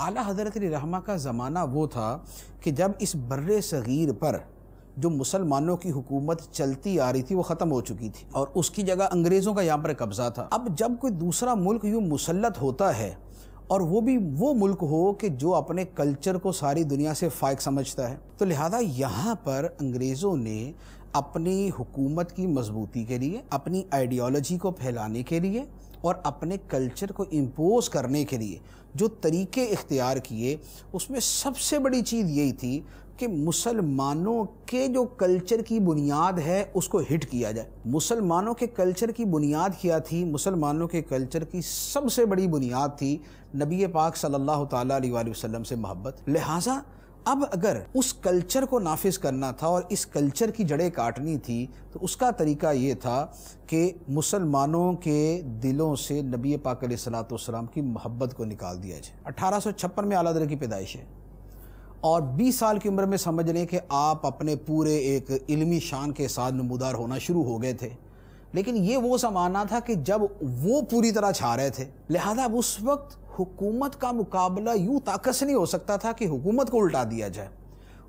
आला हज़रत रहमा का ज़माना वो था कि जब इस बर सग़ीर पर जो मुसलमानों की हुकूमत चलती आ रही थी वो ख़त्म हो चुकी थी और उसकी जगह अंग्रेज़ों का यहाँ पर कब्ज़ा था अब जब कोई दूसरा मुल्क यूँ मुसलत होता है और वो भी वो मुल्क हो कि जो अपने कल्चर को सारी दुनिया से फायक समझता है तो लिहाजा यहाँ पर अंग्रेज़ों ने अपनी हुकूमत की मजबूती के लिए अपनी आइडियोलॉजी को फैलाने के लिए और अपने कल्चर को इम्पोज़ करने के लिए जो तरीके इख्तियार किए उसमें सबसे बड़ी चीज़ यही थी कि मुसलमानों के जो कल्चर की बुनियाद है उसको हिट किया जाए मुसलमानों के कल्चर की बुनियाद क्या थी मुसलमानों के कल्चर की सबसे बड़ी बुनियाद थी नबी पाक सल्लल्लाहु अलैहि वसल्लम से मोहब्बत लिहाजा अब अगर उस कल्चर को नाफिज करना था और इस कल्चर की जड़ें काटनी थी तो उसका तरीका ये था कि मुसलमानों के दिलों से नबी पाक की मोहब्बत को निकाल दिया जाए अठारह में आलादर की पैदाइश है और 20 साल की उम्र में समझ लें कि आप अपने पूरे एक इल्मी शान के साथ नमूदार होना शुरू हो गए थे लेकिन ये वो समाना था कि जब वो पूरी तरह छा रहे थे लिहाजा अब उस वक्त हुकूमत का मुकाबला यूँ ताकत से नहीं हो सकता था कि हुकूमत को उल्टा दिया जाए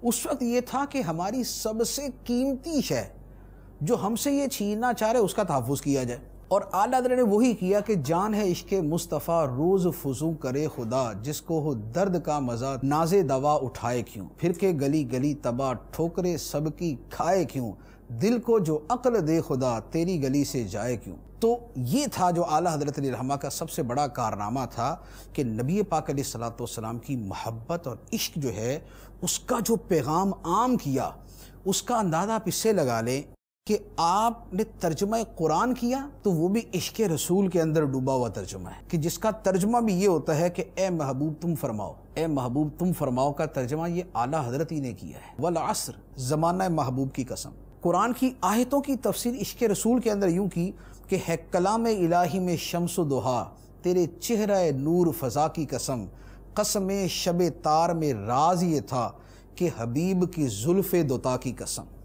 उस वक्त ये था कि हमारी सबसे कीमती शय जो हमसे ये छीनना चाह रहे उसका तहफ़ किया जाए और आला हजरत ने वही किया कि जान है इश्क मुस्तफ़ा रोज़ फजू करे खुदा जिसको हो दर्द का मज़ा नाजे दवा उठाए क्यों फिर के गली गली तबाह ठोकरे सबकी खाए क्यों दिल को जो अक्ल दे खुदा तेरी गली से जाए क्यों तो ये था जो आला हजरत रहमा का सबसे बड़ा कारनामा था कि नबी पाक सलाम की मोहब्बत और इश्क जो है उसका जो पैगाम आम किया उसका अंदाज़ा आप इससे लगा लें कि आपने तर्जमा कुरान किया तो वो भी इश्क रसूल के अंदर डूबा हुआ तर्जमा है कि जिसका तर्जमा भी ये होता है कि ए महबूब तुम फरमाओ ए महबूब तुम फरमाओ का तर्जमा ये आला हजरत ही ने किया है वल असर ज़माना महबूब की कसम कुरान की आहतों की तफसीर इश्क रसूल के अंदर यूँ की कि है कलाम इलाही में शम्स दोहा तेरे चेहरा नूर फजा की कसम कसम शब तार में राज ये था कि हबीब की जुल्फ़ दोता की कसम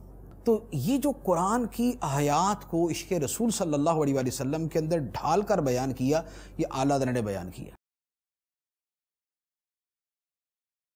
तो ये जो कुरान की आयात को इश्क रसूल सल्लल्लाहु अलैहि वसल्लम के अंदर ढाल कर बयान किया ये आला दर ने बयान किया